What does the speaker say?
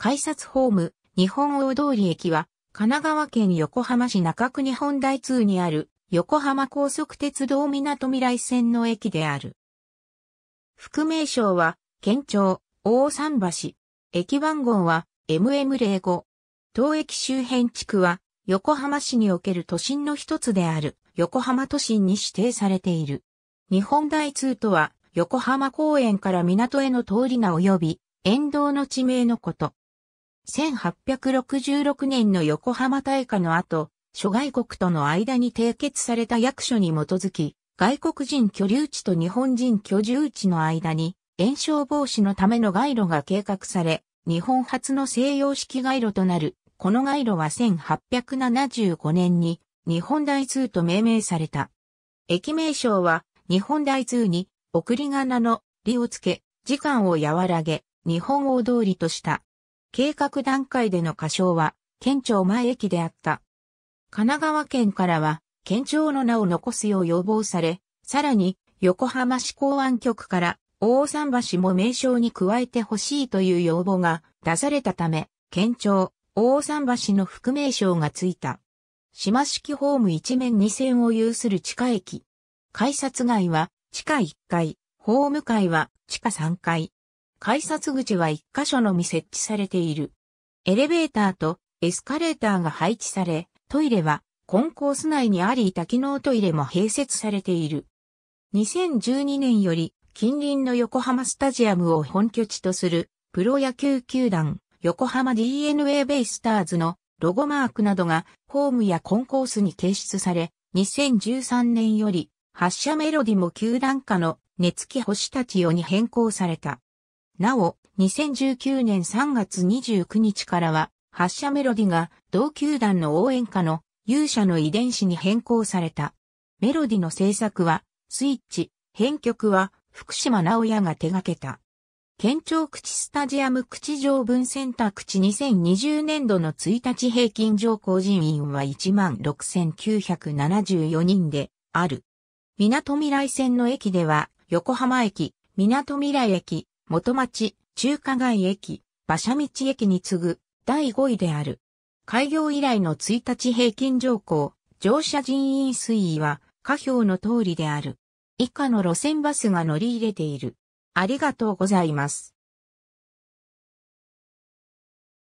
改札ホーム、日本大通り駅は、神奈川県横浜市中区日本台通にある、横浜高速鉄道港未来線の駅である。副名称は、県庁、大桟橋。駅番号は、MM05。当駅周辺地区は、横浜市における都心の一つである、横浜都心に指定されている。日本大通とは、横浜公園から港への通りが及び、沿道の地名のこと。1866年の横浜大火の後、諸外国との間に締結された役所に基づき、外国人居留地と日本人居住地の間に、炎症防止のための街路が計画され、日本初の西洋式街路となる、この街路は1875年に日本大通と命名された。駅名称は日本大通に送り仮名の利をつけ、時間を和らげ、日本大通りとした。計画段階での仮称は、県庁前駅であった。神奈川県からは、県庁の名を残すよう要望され、さらに、横浜市港湾局から、大桟橋も名称に加えてほしいという要望が出されたため、県庁、大桟橋の副名称がついた。島式ホーム一面二線を有する地下駅。改札街は地下1階、ホーム街は地下3階。改札口は1箇所のみ設置されている。エレベーターとエスカレーターが配置され、トイレはコンコース内にあり多機能トイレも併設されている。2012年より近隣の横浜スタジアムを本拠地とするプロ野球球団横浜 DNA ベイスターズのロゴマークなどがホームやコンコースに掲出され、2013年より発射メロディも球団下の熱気星たちよに変更された。なお、2019年3月29日からは、発射メロディが同球団の応援歌の勇者の遺伝子に変更された。メロディの制作は、スイッチ、編曲は、福島直也が手掛けた。県庁口スタジアム口上分センター口2020年度の1日平均上降人員は16,974人である。港未来線の駅では、横浜駅、港未来駅、元町、中華街駅、馬車道駅に次ぐ第5位である。開業以来の1日平均乗降、乗車人員推移は下表の通りである。以下の路線バスが乗り入れている。ありがとうございます。